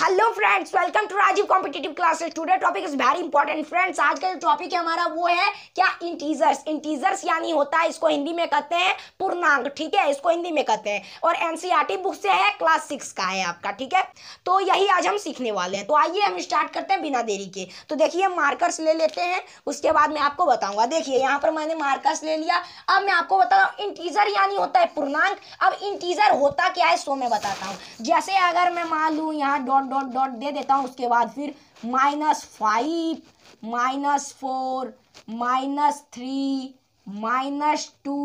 hello friends welcome to Rajiv competitive classes today topic is very important friends आज का जो topic है हमारा वो है क्या इंटीजर्स इंटीजर्स यानी होता है इसको हिंदी में कहते हैं पूर्णांक ठीक है इसको हिंदी में कहते हैं और एनसीईआरटी बुक e से है क्लास सिक्स का है आपका ठीक है तो यही आज हम सीखने वाले हैं तो आइए हम स्टार्ट करते हैं बिना देरी के तो देखिए मार्कर्स ले लेते हैं उसके बाद मैं आपको बताऊंगा देखिए यहाँ पर मैंने मार्कर्स ले लिया अब मैं आपको बता रहा हूँ इंटीजर यानी होता है पूर्णांक अब इंटीजर होता क्या है सो मैं बताता हूँ जैसे अगर मैं मान लू यहाँ डॉट डॉट डॉट डॉट दे देता हूँ उसके बाद फिर minus five minus four minus three minus two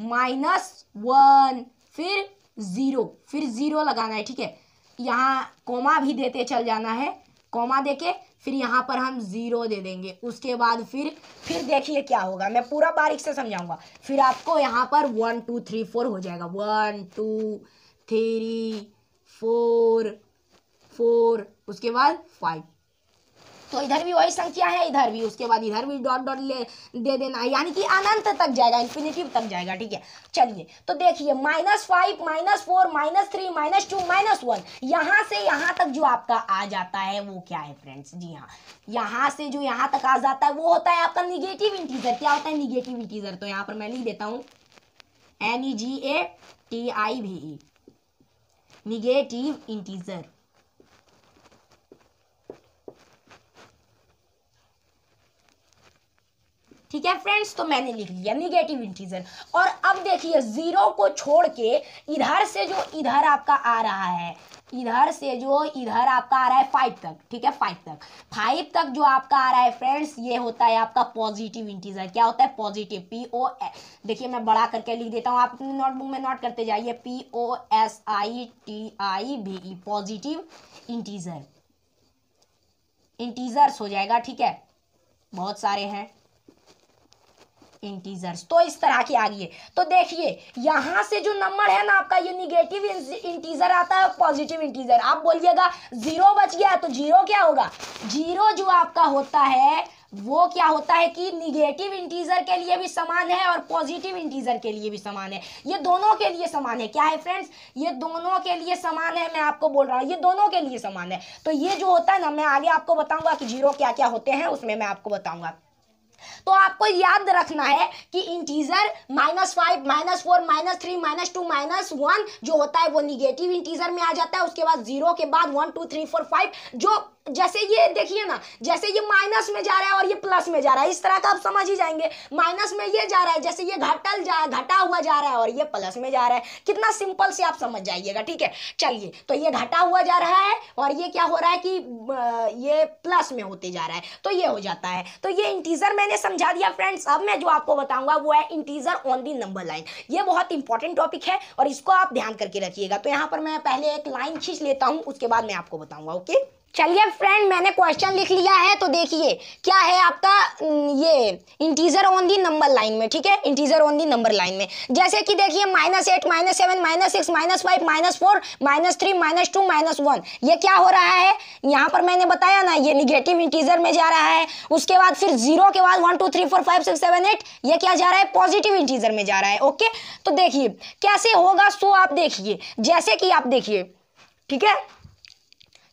minus one फिर ज़ीरो फिर ज़ीरो लगाना है ठीक है यहाँ कोमा भी देते चल जाना है कोमा देके फिर यहाँ पर हम ज़ीरो दे देंगे उसके बाद फिर फिर देखिए क्या होगा मैं पूरा बारीक से समझाऊंगा फिर आपको यहाँ पर वन टू थ्री फोर हो जाएगा one two three four four उसके बाद फाइव तो इधर भी वही संख्या है इधर भी उसके बाद इधर भी डॉट डॉट ले दे देना यानी कि अनंत तक जाएगा इन्फिनेटिव तक जाएगा ठीक है चलिए तो देखिए minus five minus four minus three minus two minus one यहाँ से यहाँ तक जो आपका आ जाता है वो क्या है फ्रेंड्स जी हाँ यहाँ से जो यहाँ तक आ जाता है वो होता है आपका निगेटिव इंटीजर क्या होता है निगेटिव इंटीजर तो यहाँ पर मैं लिख देता हूँ N E G A T I V E negative integer ठीक है फ्रेंड्स तो मैंने लिख लिया निगेटिव इंटीजर और अब देखिए ज़ीरो को छोड़ के इधर से जो इधर आपका आ रहा है इधर से जो इधर आपका आ रहा है फाइव तक ठीक है फाइव तक फाइव तक जो आपका आ रहा है फ्रेंड्स ये होता है आपका पॉजिटिव इंटीजर क्या होता है पॉजिटिव पी ओ देखिए मैं बड़ा करके लिख देता हूँ आप अपने नोटबुक में नोट करते जाइए P O S I T I V E positive integer integers हो जाएगा ठीक है बहुत सारे हैं इंटीजर्स तो इस तरह की आ गई है तो देखिए यहां से जो नंबर है ना आपका ये निगेटिव इंटीजर आता है पॉजिटिव इंटीजर आप बोलिएगा जीरो बच गया तो जीरो क्या होगा जीरो जो आपका होता है वो क्या होता है कि निगेटिव इंटीजर के लिए भी समान है और पॉजिटिव इंटीजर के लिए भी समान है ये दोनों के लिए समान है क्या है फ्रेंड्स ये दोनों के लिए समान है मैं आपको बोल रहा हूँ ये दोनों के लिए समान है तो ये जो होता है ना मैं आगे आपको बताऊंगा कि जीरो क्या क्या होते हैं उसमें मैं आपको बताऊंगा तो आपको याद रखना है कि integer minus five minus four minus three minus two minus one जो होता है वो निगेटिव इंटीजर में आ जाता है उसके बाद जीरो के बाद one two three four five जो जैसे ये देखिए ना जैसे ये माइनस में जा रहा है और ये प्लस में जा रहा है इस तरह का आप समझ ही जाएंगे माइनस में ये जा रहा है जैसे ये घटल जा घटा हुआ जा रहा है और ये प्लस में जा रहा है कितना सिंपल से आप समझ जाइएगा ठीक है चलिए तो ये घटा हुआ जा रहा है और ये क्या हो रहा है कि ये प्लस में होते जा रहा है तो ये हो जाता है तो ये इंटीजर मैंने समझा दिया फ्रेंड्स अब मैं जो आपको बताऊंगा वो है integer on the number line ये बहुत इंपॉर्टेंट टॉपिक है और इसको आप ध्यान करके रखिएगा तो यहाँ पर मैं पहले एक लाइन खींच लेता हूँ उसके बाद मैं आपको बताऊंगा ओके चलिए फ्रेंड मैंने क्वेश्चन लिख लिया है तो देखिए क्या है आपका ये integer on the number line में ठीक है integer on the number line में जैसे कि देखिए minus eight minus seven minus six minus five minus four minus three minus two minus one ये क्या हो रहा है यहाँ पर मैंने बताया ना ये निगेटिव इंटीजर में जा रहा है उसके बाद फिर जीरो के बाद one two three four five six seven eight ये क्या जा रहा है पॉजिटिव इंटीजर में जा रहा है ओके तो देखिए कैसे होगा सो आप देखिए जैसे कि आप देखिए ठीक है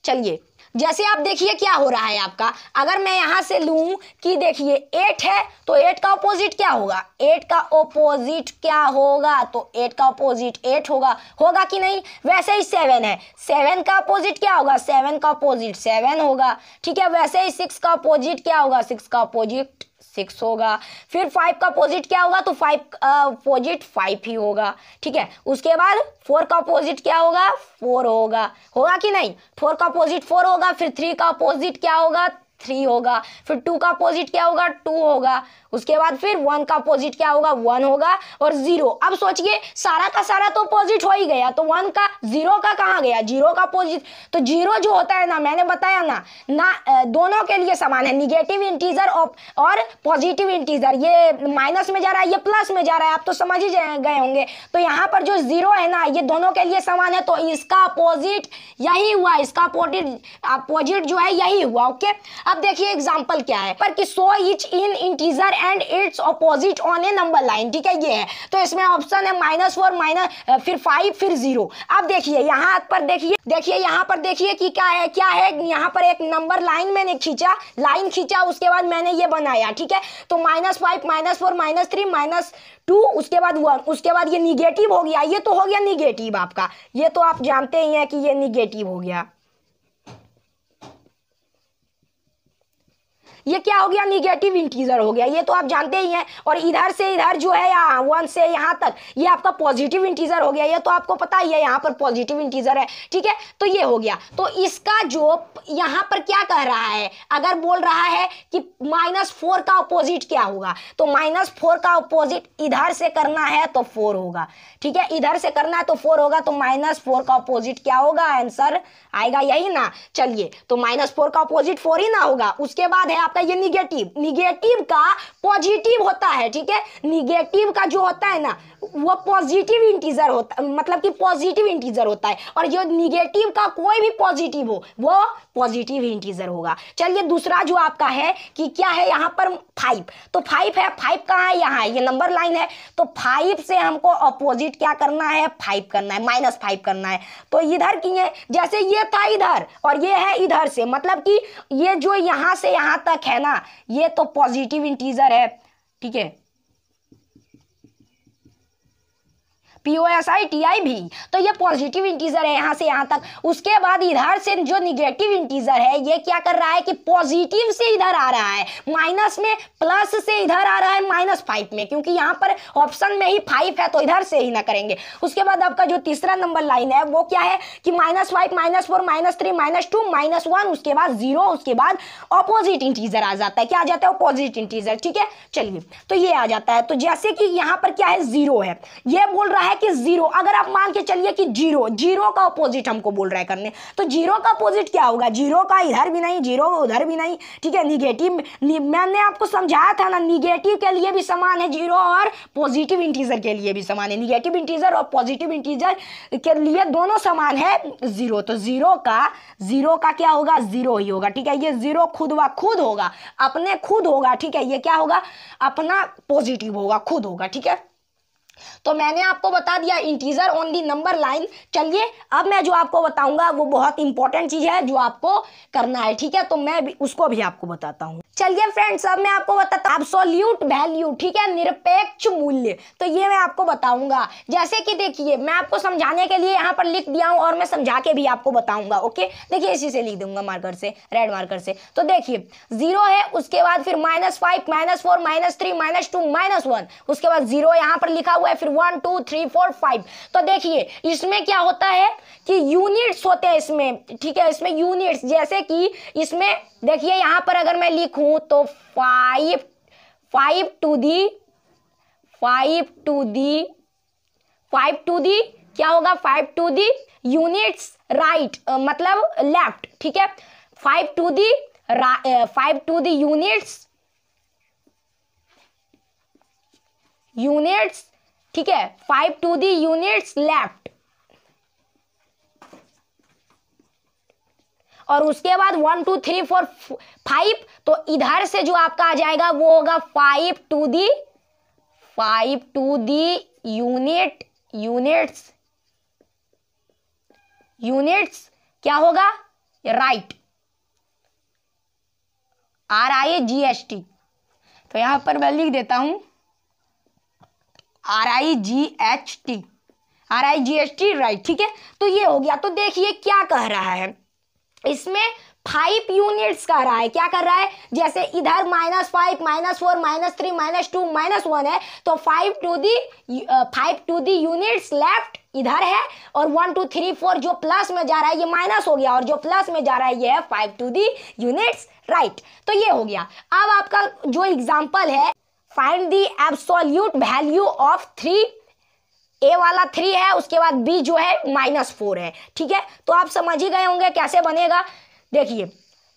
चलिए जैसे आप देखिए क्या हो रहा है आपका अगर मैं यहाँ से लू कि देखिए एट है तो एट का ऑपोजिट क्या होगा एट का ऑपोजिट क्या होगा तो एट का ऑपोजिट एट होगा होगा कि नहीं वैसे ही सेवन है सेवन का ऑपोजिट क्या होगा सेवन का ऑपोजिट सेवन होगा ठीक है वैसे ही सिक्स का ऑपोजिट क्या होगा सिक्स का ऑपोजिट सिक्स होगा फिर फाइव का अपोजिट क्या होगा तो फाइव अपोजिट फाइव ही होगा ठीक है उसके बाद फोर का अपोजिट क्या होगा फोर होगा होगा कि नहीं फोर का अपोजिट फोर होगा फिर थ्री का अपोजिट क्या होगा थ्री होगा फिर टू का अपोजिट क्या होगा टू होगा उसके बाद फिर वन का अपोजिट क्या होगा वन होगा और जीरो अब सोचिए सारा का सारा तो अपोजिट हो ही गया तो वन का जीरो का कहा गया जीरो का अपोजिट तो जीरो जो होता है ना मैंने बताया ना ना दोनों के लिए समान है निगेटिव इंटीजर और पॉजिटिव इंटीजर ये माइनस में जा रहा है ये प्लस में जा रहा है आप तो समझ ही गए होंगे तो यहाँ पर जो जीरो है ना ये दोनों के लिए समान है तो इसका अपोजिट यही हुआ इसका अपोजिट अपोजिट जो है यही हुआ ओके अब देखिए एग्जाम्पल क्या है पर कि so each in integer and its opposite on a number line ठीक है ये है तो इसमें ऑप्शन है माइनस फोर माइनस फिर फाइव फिर जीरो अब देखिए यहाँ पर देखिए देखिए यहाँ पर देखिए कि क्या है क्या है यहाँ पर एक नंबर लाइन मैंने खींचा लाइन खींचा उसके बाद मैंने ये बनाया ठीक है तो minus five minus four minus three minus two उसके बाद वन उसके बाद ये निगेटिव हो गया ये तो हो गया निगेटिव आपका ये तो आप जानते ही हैं कि ये निगेटिव हो गया ये क्या हो गया निगेटिव इंटीजर हो गया ये तो आप जानते ही हैं और इधर से इधर जो है यहाँ वन से यहाँ तक ये आपका पॉजिटिव इंटीजर हो गया ये तो आपको पता ही है यहाँ पर पॉजिटिव इंटीजर है ठीक है तो ये हो गया तो इसका जो यहाँ पर क्या कह रहा है अगर बोल रहा है कि माइनस फोर का अपोजिट क्या होगा तो माइनस फोर का अपोजिट इधर से करना है तो फोर होगा ठीक है इधर से करना है तो फोर होगा तो माइनस फोर का अपोजिट क्या होगा आंसर आएगा यही ना चलिए तो माइनस फोर का अपोजिट फोर ही ना होगा उसके बाद है आपका होता है ये निगेटिव निगेटिव का पॉजिटिव होता है ठीक है निगेटिव का जो होता है ना वो पॉजिटिव इंटीजर होता मतलब कि पॉजिटिव इंटीजर होता है और जो निगेटिव का कोई भी पॉजिटिव हो वो पॉजिटिव इंटीजर होगा चलिए दूसरा जो आपका है कि क्या है यहाँ पर फाइव तो फाइव है फाइव कहाँ है यहाँ ये नंबर लाइन है तो फाइव से हमको अपोजिट क्या करना है फाइव करना है माइनस फाइव करना है तो इधर की है जैसे ये था इधर और ये है इधर से मतलब कि ये जो यहाँ से यहाँ तक है ना ये तो पॉजिटिव इंटीजर है ठीक है P O S I T I भी तो ये पॉजिटिव इंटीजर है यहाँ से यहाँ तक उसके बाद इधर से जो निगेटिव इंटीजर है ये क्या कर रहा है कि पॉजिटिव से इधर आ रहा है माइनस में प्लस से इधर आ रहा है माइनस फाइव में क्योंकि यहाँ पर ऑप्शन में ही फाइव है तो इधर से ही ना करेंगे उसके बाद आपका जो तीसरा नंबर लाइन है वो क्या है कि minus five minus four minus three minus two minus one उसके बाद जीरो उसके बाद ऑपोजिट इंटीजर आ जाता है क्या आ जाता है ऑपोजिट इंटीजर ठीक है चलिए तो ये आ जाता है तो जैसे कि यहाँ पर क्या है जीरो है ये बोल रहा है कि जीरो अगर आप मान के चलिए कि जीरो जीरो का अपोजिट हमको बोल रहा है करने तो जीरो का अपोजिट क्या होगा जीरो का इधर भी नहीं जीरो उधर भी नहीं ठीक है निगेटिव मैंने आपको समझाया था ना निगेटिव के लिए भी समान है जीरो और पॉजिटिव इंटीजर के लिए भी समान है निगेटिव इंटीजर और पॉजिटिव इंटीजर के लिए दोनों समान है जीरो तो जीरो का जीरो का क्या होगा जीरो ही होगा ठीक है ये जीरो खुद व खुद होगा अपने खुद होगा ठीक है ये क्या होगा अपना पॉजिटिव होगा खुद होगा ठीक है तो मैंने आपको बता दिया integer on the number line चलिए अब मैं जो आपको बताऊंगा वो बहुत इंपॉर्टेंट चीज है जो आपको करना है ठीक है तो मैं भी उसको भी आपको बताता हूँ चलिए फ्रेंड्स अब मैं आपको बताता हूँ एब्सोल्यूट वैल्यू ठीक है निरपेक्ष मूल्य तो ये मैं आपको बताऊंगा जैसे कि देखिए मैं आपको समझाने के लिए यहाँ पर लिख दिया हूँ और मैं समझा के भी आपको बताऊंगा ओके देखिए इसी से लिख दूंगा मार्कर से रेड मार्कर से तो देखिए जीरो है उसके बाद फिर minus five minus four minus three minus two minus one उसके बाद जीरो यहाँ पर लिखा हुआ है फिर one two three four five तो देखिए इसमें क्या होता है कि यूनिट्स होते हैं इसमें ठीक है इसमें यूनिट्स जैसे कि इसमें देखिए यहाँ पर अगर मैं लिखूँ तो five five to the five to the five to the क्या होगा five to the units right मतलब लेफ्ट ठीक है five to the five to the units units ठीक है five to the units left और उसके बाद one two three four five तो इधर से जो आपका आ जाएगा वो होगा five to the five to the unit units units क्या होगा right are I G S T तो यहां पर मैं लिख देता हूं R I G H T R I G H T right ठीक है तो ये हो गया तो देखिए क्या कह रहा है इसमें फाइव यूनिट्स कह रहा है क्या कर रहा है जैसे इधर minus five minus four minus three minus two minus one है तो five to the five to the units left इधर है और वन टू थ्री फोर जो प्लस में जा रहा है ये माइनस हो गया और जो प्लस में जा रहा है ये है five to the units right तो ये हो गया अब आपका जो एग्जाम्पल है find the absolute value of three A वाला थ्री है उसके बाद बी जो है माइनस फोर है ठीक है तो आप समझ ही गए होंगे कैसे बनेगा देखिए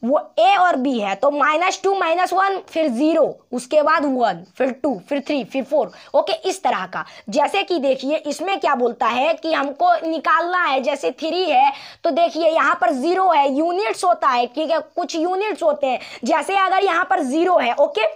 वो ए और बी है तो माइनस टू माइनस वन फिर ज़ीरो उसके बाद वन फिर टू फिर थ्री फिर फोर ओके इस तरह का जैसे कि देखिए इसमें क्या बोलता है कि हमको निकालना है जैसे थ्री है तो देखिए यहाँ पर ज़ीरो है यूनिट्स होता है ठीक है कुछ यूनिट्स होते हैं जैसे अगर यहाँ पर ज़ीरो है ओके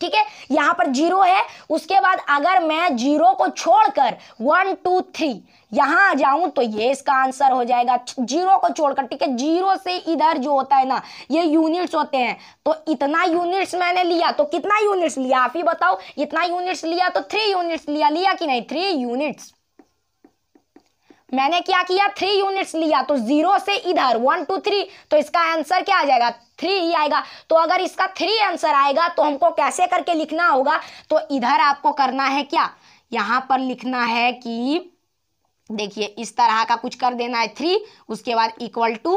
ठीक है यहां पर जीरो है उसके बाद अगर मैं जीरो को छोड़कर वन टू थ्री यहां आ जाऊं तो ये इसका आंसर हो जाएगा जीरो को छोड़कर ठीक है जीरो से इधर जो होता है ना ये यूनिट्स होते हैं तो इतना यूनिट्स मैंने लिया तो कितना यूनिट्स लिया आप ही बताओ इतना यूनिट्स लिया तो थ्री यूनिट्स लिया लिया कि नहीं थ्री यूनिट्स मैंने क्या किया थ्री यूनिट्स लिया तो जीरो से इधर वन टू थ्री तो इसका आंसर क्या आ जाएगा थ्री ही आएगा तो अगर इसका थ्री आंसर आएगा तो हमको कैसे करके लिखना होगा तो इधर आपको करना है क्या यहाँ पर लिखना है कि देखिए इस तरह का कुछ कर देना है थ्री उसके बाद इक्वल टू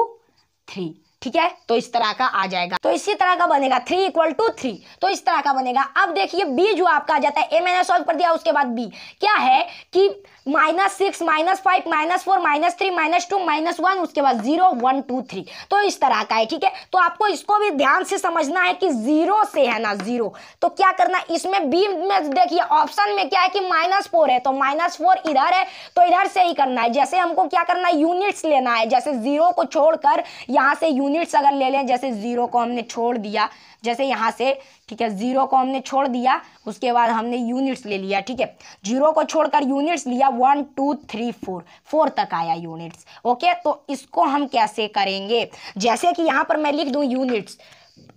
थ्री ठीक है तो इस तरह का आ जाएगा तो इसी तरह का बनेगा थ्री इक्वल टू थ्री तो इस तरह का बनेगा अब देखिए बी जो आपका आ जाता है ए मैंने सॉल्व कर दिया उसके बाद बी क्या है कि minus six minus five minus four minus three minus two minus one उसके बाद जीरो वन टू थ्री तो इस तरह का है ठीक है तो आपको इसको भी ध्यान से समझना है कि जीरो से है ना जीरो तो क्या करना इसमें बी में देखिए ऑप्शन में क्या है कि माइनस फोर है तो माइनस फोर इधर है तो इधर से ही करना है जैसे हमको क्या करना है यूनिट्स लेना है जैसे जीरो को छोड़कर यहाँ से यूनिट्स अगर ले लें जैसे जीरो को हमने छोड़ दिया जैसे यहाँ से ठीक है जीरो को हमने छोड़ दिया उसके बाद हमने यूनिट्स ले लिया ठीक है जीरो को छोड़कर यूनिट्स लिया one two three four four तक आया यूनिट्स ओके तो इसको हम कैसे करेंगे जैसे कि यहाँ पर मैं लिख दूँ यूनिट्स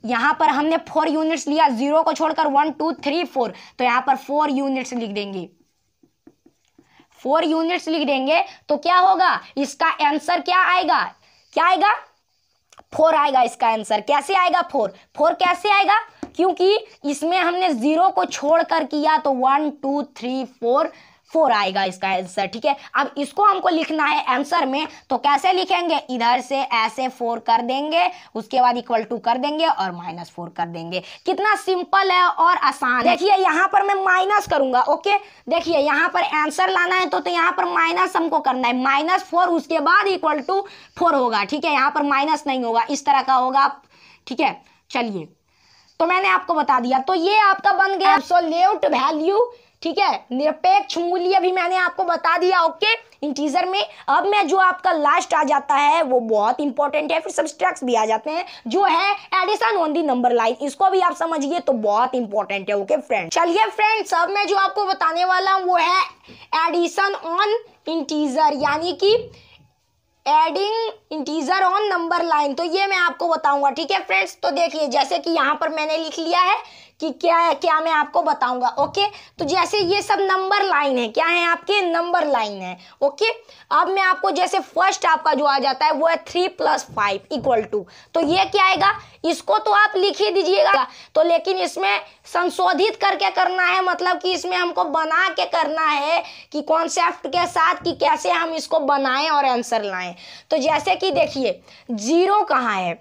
यहाँ पर हमने फोर यूनिट्स लिया जीरो को छोड़कर वन टू थ्री फोर तो यहाँ पर फोर यूनिट्स लिख देंगे फोर यूनिट्स लिख देंगे तो क्या होगा इसका आंसर क्या आएगा क्या आएगा फोर आएगा इसका आंसर कैसे आएगा फोर फोर कैसे आएगा क्योंकि इसमें हमने जीरो को छोड़कर किया तो one two three four four आएगा इसका आंसर ठीक है अब इसको हमको लिखना है आंसर में तो कैसे लिखेंगे इधर से ऐसे फोर कर देंगे उसके बाद इक्वल टू कर देंगे और माइनस फोर कर देंगे कितना सिंपल है और आसान है देखिए यहाँ पर मैं माइनस करूंगा ओके देखिए यहाँ पर आंसर लाना है तो, तो यहाँ पर माइनस हमको करना है माइनस फोर उसके बाद इक्वल टू फोर होगा ठीक है यहाँ पर माइनस नहीं होगा इस तरह का होगा ठीक है चलिए तो मैंने आपको बता दिया तो ये आपका बन गया एब्सोल्यूट वैल्यू ठीक है निरपेक्ष मूल्य भी मैंने आपको बता दिया ओके इंटीजर में अब मैं जो आपका लास्ट आ जाता है वो बहुत इंपॉर्टेंट है फिर सब्सट्रैक्ट भी आ जाते हैं जो है addition on the number line इसको भी आप समझिए तो बहुत इंपॉर्टेंट है ओके फ्रेंड चलिए फ्रेंड्स अब मैं जो आपको बताने वाला हूँ वो है एडिशन ऑन इंटीजर यानी कि adding integer on number line तो ये मैं आपको बताऊंगा ठीक है फ्रेंड्स तो देखिए जैसे कि यहाँ पर मैंने लिख लिया है कि क्या है क्या मैं आपको बताऊंगा ओके तो जैसे ये सब नंबर लाइन है क्या है आपके नंबर लाइन है ओके अब मैं आपको जैसे फर्स्ट आपका जो आ जाता है वो है three plus five equal to तो ये क्या आएगा इसको तो आप लिख ही दीजिएगा तो लेकिन इसमें संशोधित करके करना है मतलब कि इसमें हमको बना के करना है कि कॉन्सेप्ट के साथ कि कैसे हम इसको बनाएं और आंसर लाएं तो जैसे कि देखिए जीरो कहाँ है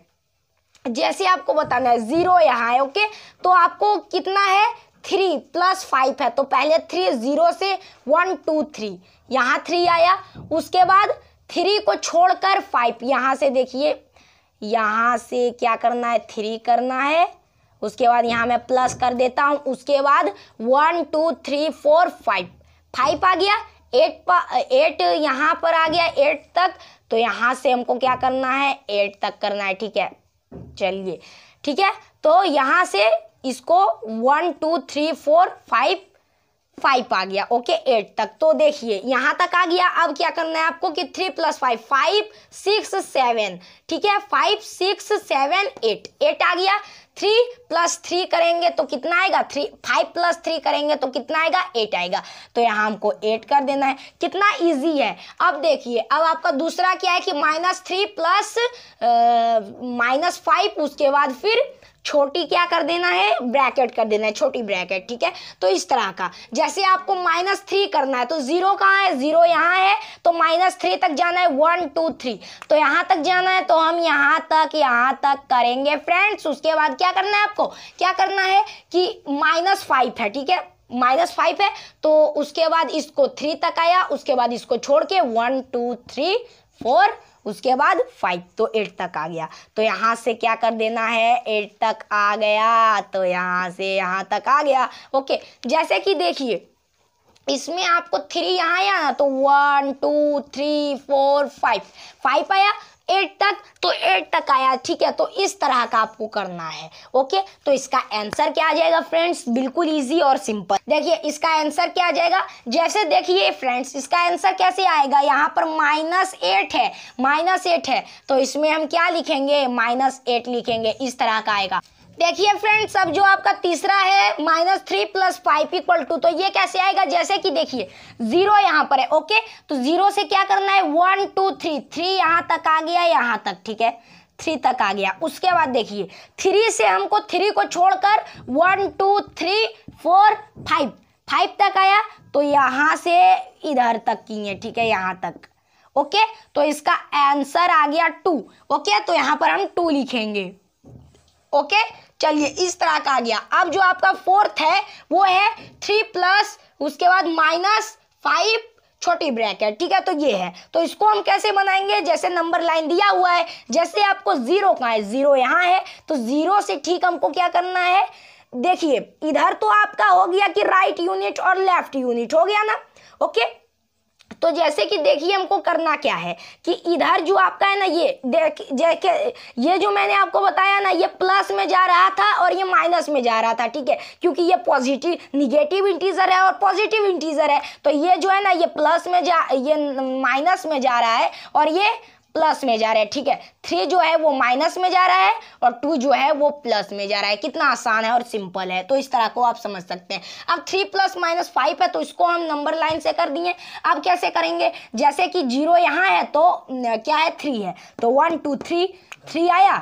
जैसे आपको बताना है ज़ीरो यहाँ है ओके तो आपको कितना है थ्री प्लस फाइव है तो पहले थ्री ज़ीरो से वन टू थ्री यहाँ थ्री आया उसके बाद थ्री को छोड़कर फाइव यहाँ से देखिए यहाँ से क्या करना है थ्री करना है उसके बाद यहाँ मैं प्लस कर देता हूँ उसके बाद one two three four five five आ गया एट पा एट यहाँ पर आ गया एट तक तो यहाँ से हमको क्या करना है एट तक करना है ठीक है चलिए ठीक है तो यहाँ से इसको one two three four five five आ गया ओके एट तक तो देखिए यहाँ तक आ गया अब क्या करना है आपको कि three plus five five six seven ठीक है five six seven eight eight आ गया थ्री प्लस थ्री करेंगे तो कितना आएगा थ्री फाइव प्लस थ्री करेंगे तो कितना आएगा एट आएगा तो यहाँ हमको एट कर देना है कितना इजी है अब देखिए अब आपका दूसरा क्या है कि minus three plus minus five उसके बाद फिर छोटी क्या कर देना है ब्रैकेट कर देना है छोटी ब्रैकेट ठीक है तो इस तरह का जैसे आपको माइनस थ्री करना है तो जीरो कहाँ है जीरो यहाँ है तो माइनस थ्री तक जाना है वन टू थ्री तो यहाँ तक जाना है तो हम यहाँ तक यहाँ तक करेंगे फ्रेंड्स उसके बाद क्या करना है आपको क्या करना है कि माइनस फाइव है ठीक है माइनस फाइव है तो उसके बाद इसको थ्री तक आया उसके बाद इसको छोड़ के वन टू थ्री फोर उसके बाद फाइव तो एट तक आ गया तो यहाँ से क्या कर देना है एट तक आ गया तो यहाँ से यहाँ तक आ गया ओके जैसे कि देखिए इसमें आपको थ्री यहाँ आया ना तो one two three four five five आया एट तक तो एट तक आया ठीक है तो इस तरह का आपको करना है ओके तो इसका आंसर क्या आ जाएगा फ्रेंड्स बिल्कुल इजी और सिंपल देखिए इसका आंसर क्या आ जाएगा जैसे देखिए फ्रेंड्स इसका आंसर कैसे आएगा यहाँ पर माइनस एट है माइनस एट है तो इसमें हम क्या लिखेंगे माइनस एट लिखेंगे इस तरह का आएगा देखिए फ्रेंड्स अब जो आपका तीसरा है minus three plus five equal to तो ये कैसे आएगा जैसे कि देखिए जीरो यहाँ पर है ओके तो जीरो से क्या करना है वन टू थ्री थ्री यहाँ तक आ गया यहाँ तक ठीक है थ्री तक आ गया उसके बाद देखिए थ्री से हमको थ्री को छोड़कर one two three four five five तक आया तो यहाँ से इधर तक की है ठीक है यहाँ तक ओके तो इसका आंसर आ गया टू ओके तो यहाँ पर हम टू लिखेंगे ओके चलिए इस तरह का आ गया अब जो आपका फोर्थ है वो है थ्री प्लस उसके बाद माइनस फाइव छोटी ब्रैकेट ठीक है तो ये है तो इसको हम कैसे बनाएंगे जैसे नंबर लाइन दिया हुआ है जैसे आपको जीरो कहाँ है जीरो यहाँ है तो जीरो से ठीक हमको क्या करना है देखिए इधर तो आपका हो गया कि राइट यूनिट और लेफ्ट यूनिट हो गया ना ओके तो जैसे कि देखिए हमको करना क्या है कि इधर जो आपका है ना ये देख ये जो मैंने आपको बताया ना ये प्लस में जा रहा था और ये माइनस में जा रहा था ठीक है क्योंकि ये पॉजिटिव निगेटिव इंटीजर है और पॉजिटिव इंटीजर है तो ये जो है ना ये प्लस में जा ये माइनस में जा रहा है और ये प्लस में जा रहा है ठीक है थ्री जो है वो माइनस में जा रहा है और टू जो है वो प्लस में जा रहा है कितना आसान है और सिंपल है तो इस तरह को आप समझ सकते हैं अब थ्री प्लस माइनस फाइव है तो इसको हम नंबर लाइन से कर दिए अब कैसे करेंगे जैसे कि जीरो यहाँ है तो क्या है थ्री है तो वन टू थ्री थ्री आया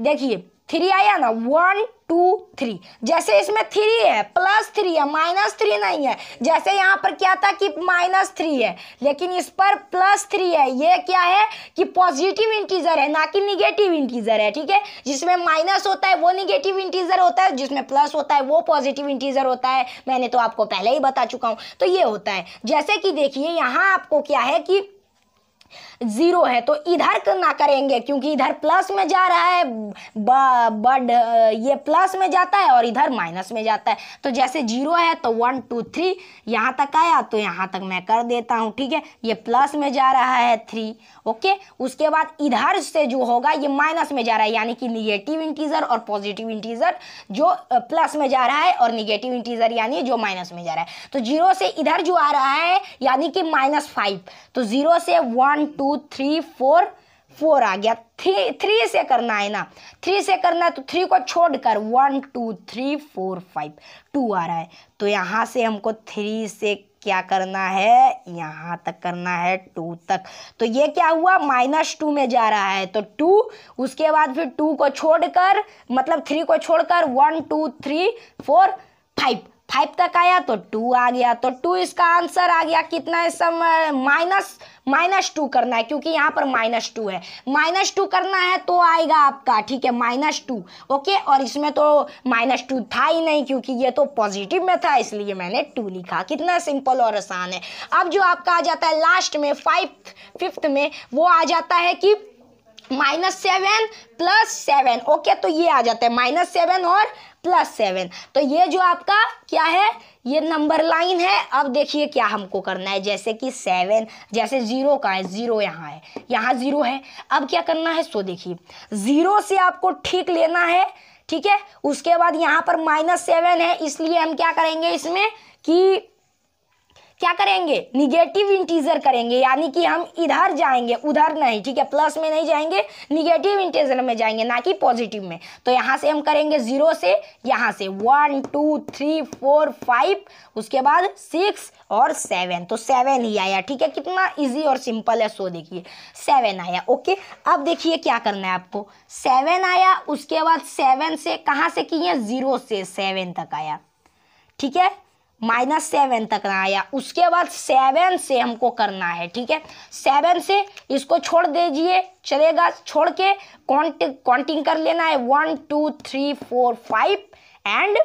देखिए थ्री आया ना वन टू थ्री जैसे इसमें थ्री है प्लस थ्री है माइनस थ्री नहीं है जैसे यहाँ पर क्या था कि माइनस थ्री है लेकिन इस पर प्लस थ्री है ये क्या है कि पॉजिटिव इंटीजर है ना कि निगेटिव इंटीजर है ठीक है जिसमें माइनस होता है वो निगेटिव इंटीजर होता है जिसमें प्लस होता है वो पॉजिटिव इंटीजर होता है मैंने तो आपको पहले ही बता चुका हूँ तो ये होता है जैसे कि देखिए यहाँ आपको क्या है कि जीरो है तो इधर ना करेंगे क्योंकि इधर प्लस में जा रहा है बड ये प्लस में जाता है और इधर माइनस में जाता है तो जैसे जीरो है तो वन टू थ्री यहाँ तक आया तो यहाँ तक मैं कर देता हूँ ठीक है ये प्लस में जा रहा है थ्री ओके उसके बाद इधर से जो होगा ये माइनस में जा रहा है यानी कि निगेटिव इंटीजर और पॉजिटिव इंटीजर जो प्लस में जा रहा है और निगेटिव इंटीजर यानी जो माइनस में जा रहा है तो जीरो से इधर जो आ रहा है यानी कि माइनस फाइव तो जीरो से one two two three four four आ गया थ्री थ्री से करना है ना थ्री से करना है तो थ्री को छोड़कर one two three four five two आ रहा है तो यहाँ से हमको थ्री से क्या करना है यहाँ तक करना है टू तक तो ये क्या हुआ माइनस टू में जा रहा है तो टू उसके बाद फिर टू को छोड़कर मतलब थ्री को छोड़कर one two three four five five तक आया तो टू आ गया तो टू इसका आंसर आ गया कितना है सब माइनस माइनस टू करना है क्योंकि यहाँ पर माइनस टू है माइनस टू करना है तो आएगा आपका ठीक है माइनस टू ओके और इसमें तो माइनस टू था ही नहीं क्योंकि ये तो पॉजिटिव में था इसलिए मैंने टू लिखा कितना सिंपल और आसान है अब जो आपका आ जाता है लास्ट में फाइव फिफ्थ में वो आ जाता है कि minus seven plus seven okay तो ये आ जाता है माइनस सेवन और प्लस सेवन तो ये जो आपका क्या है ये नंबर लाइन है अब देखिए क्या हमको करना है जैसे कि सेवन जैसे ज़ीरो का है ज़ीरो यहाँ है यहाँ ज़ीरो है अब क्या करना है सो देखिए ज़ीरो से आपको ठीक लेना है ठीक है उसके बाद यहाँ पर माइनस सेवन है इसलिए हम क्या करेंगे इसमें कि क्या करेंगे निगेटिव इंटीजर करेंगे यानी कि हम इधर जाएंगे उधर नहीं ठीक है प्लस में नहीं जाएंगे निगेटिव इंटीजर में जाएंगे ना कि पॉजिटिव में तो यहाँ से हम करेंगे जीरो से यहाँ से one two three four five उसके बाद सिक्स और सेवन तो सेवन ही आया ठीक है कितना इजी और सिंपल है सो देखिए सेवन आया ओके अब देखिए क्या करना है आपको सेवन आया उसके बाद सेवन से कहाँ से किए जीरो से सेवन तक आया ठीक है माइनस सेवन तक ना आया उसके बाद सेवन से हमको करना है ठीक है सेवन से इसको छोड़ दीजिए चलेगा छोड़ के कॉन्ट काउंटिंग कर लेना है one two three four five and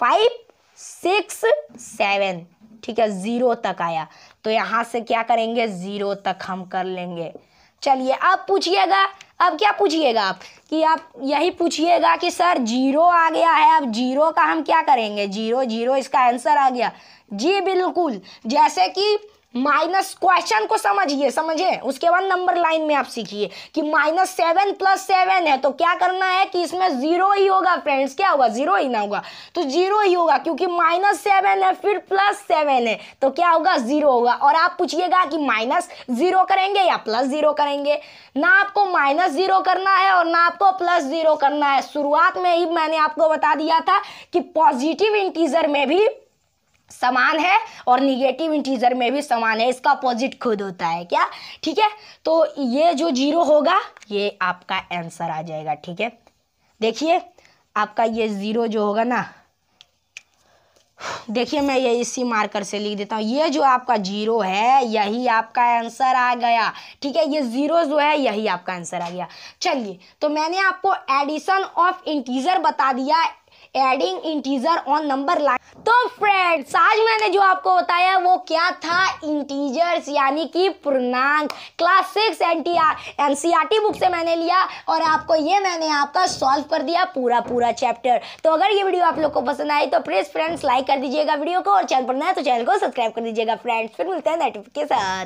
five six seven ठीक है ज़ीरो तक आया तो यहाँ से क्या करेंगे ज़ीरो तक हम कर लेंगे चलिए अब पूछिएगा अब क्या पूछिएगा आप कि आप यही पूछिएगा कि सर जीरो आ गया है अब जीरो का हम क्या करेंगे जीरो जीरो इसका आंसर आ गया जी बिल्कुल जैसे कि माइनस क्वेश्चन को समझिए समझे उसके बाद नंबर लाइन में आप सीखिए कि माइनस सेवन प्लस सेवन है तो क्या करना है कि इसमें जीरो ही होगा फ्रेंड्स क्या होगा जीरो ही ना होगा तो जीरो ही होगा क्योंकि माइनस सेवन है फिर प्लस सेवन है तो क्या होगा जीरो होगा और आप पूछिएगा कि माइनस जीरो करेंगे या प्लस जीरो करेंगे ना आपको माइनस जीरो करना है और ना आपको प्लस जीरो करना है शुरुआत में ही मैंने आपको बता दिया था कि पॉजिटिव इंटीजर में भी समान है और निगेटिव इंटीजर में भी समान है इसका अपोजिट खुद होता है क्या ठीक है तो ये जो जीरो होगा ये आपका आंसर आ जाएगा ठीक है देखिए आपका ये ज़ीरो जो होगा ना देखिए मैं ये इसी मार्कर से लिख देता हूँ ये जो आपका जीरो है यही आपका आंसर आ गया ठीक है ये जीरो जो है यही आपका आंसर आ गया चलिए तो मैंने आपको एडिशन ऑफ इंटीजर बता दिया adding integer on number line तो फ्रेंड्स आज मैंने जो आपको बताया वो क्या था इंटीजर्स यानी कि पूर्णांक class six N C R T book से मैंने लिया और आपको ये मैंने आपका सॉल्व कर दिया पूरा पूरा चैप्टर तो अगर ये वीडियो आप लोग को पसंद आई तो प्लीज़ फ्रेंड्स लाइक कर दीजिएगा वीडियो को और चैनल पर नया तो चैनल को सब्सक्राइब कर दीजिएगा फ्रेंड्स फिर मिलते हैं नेटवर्क के साथ